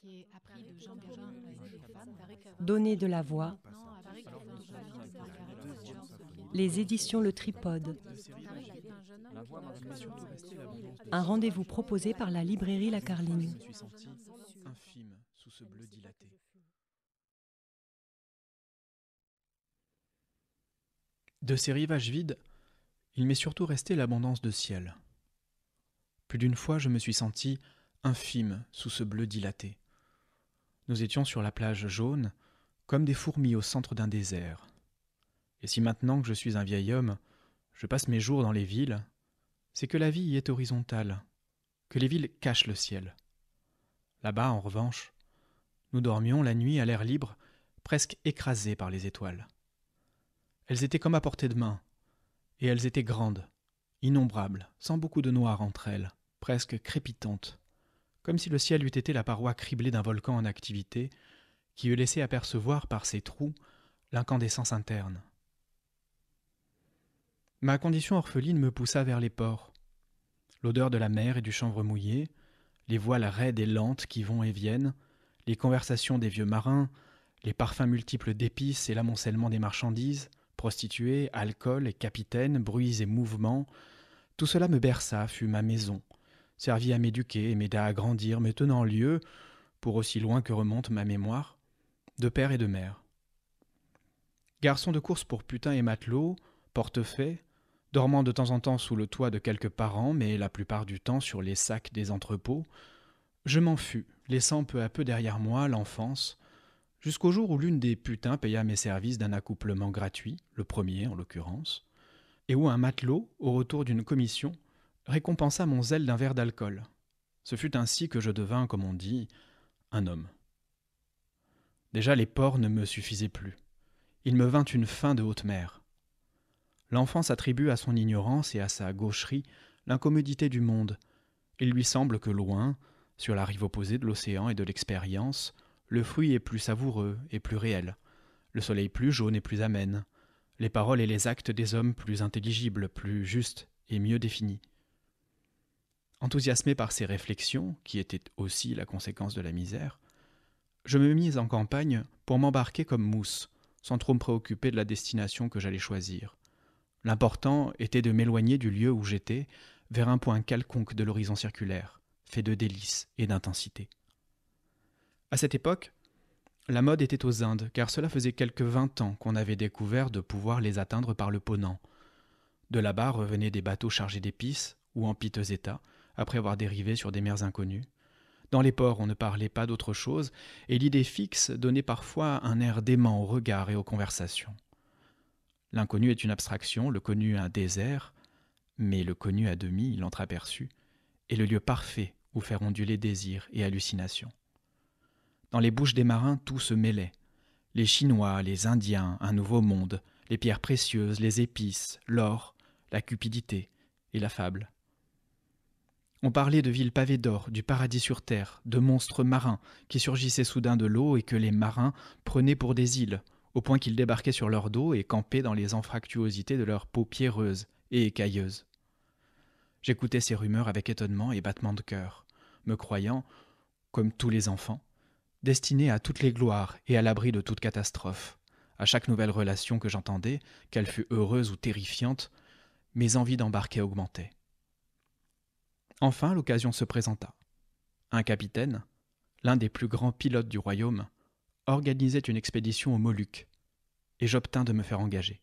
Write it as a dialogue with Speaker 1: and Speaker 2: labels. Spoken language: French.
Speaker 1: qui de Donner de la voix. Les éditions Le Tripode. Un euh, rendez-vous proposé par la librairie La Carline. De ces rivages vides, il m'est surtout resté l'abondance de ciel. Plus d'une fois, je me suis senti infime sous ce bleu dilaté. Nous étions sur la plage jaune, comme des fourmis au centre d'un désert. Et si maintenant que je suis un vieil homme, je passe mes jours dans les villes, c'est que la vie y est horizontale, que les villes cachent le ciel. Là-bas, en revanche, nous dormions la nuit à l'air libre, presque écrasés par les étoiles. Elles étaient comme à portée de main, et elles étaient grandes, innombrables, sans beaucoup de noir entre elles, presque crépitantes comme si le ciel eût été la paroi criblée d'un volcan en activité, qui eût laissé apercevoir par ses trous l'incandescence interne. Ma condition orpheline me poussa vers les ports. L'odeur de la mer et du chanvre mouillé, les voiles raides et lentes qui vont et viennent, les conversations des vieux marins, les parfums multiples d'épices et l'amoncellement des marchandises, prostituées, alcool et capitaines, bruits et mouvements, tout cela me berça, fut ma maison, servi à m'éduquer et m'aida à grandir, me tenant lieu, pour aussi loin que remonte ma mémoire, de père et de mère. Garçon de course pour putain et matelot, portefaix, dormant de temps en temps sous le toit de quelques parents, mais la plupart du temps sur les sacs des entrepôts, je m'en fus, laissant peu à peu derrière moi l'enfance, jusqu'au jour où l'une des putains paya mes services d'un accouplement gratuit, le premier en l'occurrence, et où un matelot, au retour d'une commission, récompensa mon zèle d'un verre d'alcool. Ce fut ainsi que je devins, comme on dit, un homme. Déjà les porcs ne me suffisaient plus. Il me vint une faim de haute mer. L'enfance attribue à son ignorance et à sa gaucherie l'incommodité du monde. Il lui semble que loin, sur la rive opposée de l'océan et de l'expérience, le fruit est plus savoureux et plus réel, le soleil plus jaune et plus amène, les paroles et les actes des hommes plus intelligibles, plus justes et mieux définis. Enthousiasmé par ces réflexions, qui étaient aussi la conséquence de la misère, je me mis en campagne pour m'embarquer comme mousse, sans trop me préoccuper de la destination que j'allais choisir. L'important était de m'éloigner du lieu où j'étais vers un point quelconque de l'horizon circulaire, fait de délices et d'intensité. À cette époque, la mode était aux Indes, car cela faisait quelque vingt ans qu'on avait découvert de pouvoir les atteindre par le Ponant. De là-bas revenaient des bateaux chargés d'épices ou en piteux état, après avoir dérivé sur des mers inconnues. Dans les ports, on ne parlait pas d'autre chose, et l'idée fixe donnait parfois un air dément au regard et aux conversations. L'inconnu est une abstraction, le connu un désert, mais le connu à demi, l'entreaperçu, est le lieu parfait où faire onduler désirs et hallucinations. Dans les bouches des marins, tout se mêlait. Les Chinois, les Indiens, un nouveau monde, les pierres précieuses, les épices, l'or, la cupidité et la fable. On parlait de villes pavées d'or, du paradis sur terre, de monstres marins qui surgissaient soudain de l'eau et que les marins prenaient pour des îles, au point qu'ils débarquaient sur leur dos et campaient dans les anfractuosités de leur peau pierreuse et écailleuse. J'écoutais ces rumeurs avec étonnement et battement de cœur, me croyant, comme tous les enfants, destiné à toutes les gloires et à l'abri de toute catastrophe. À chaque nouvelle relation que j'entendais, qu'elle fût heureuse ou terrifiante, mes envies d'embarquer augmentaient. Enfin, l'occasion se présenta. Un capitaine, l'un des plus grands pilotes du royaume, organisait une expédition aux Moluques, et j'obtins de me faire engager.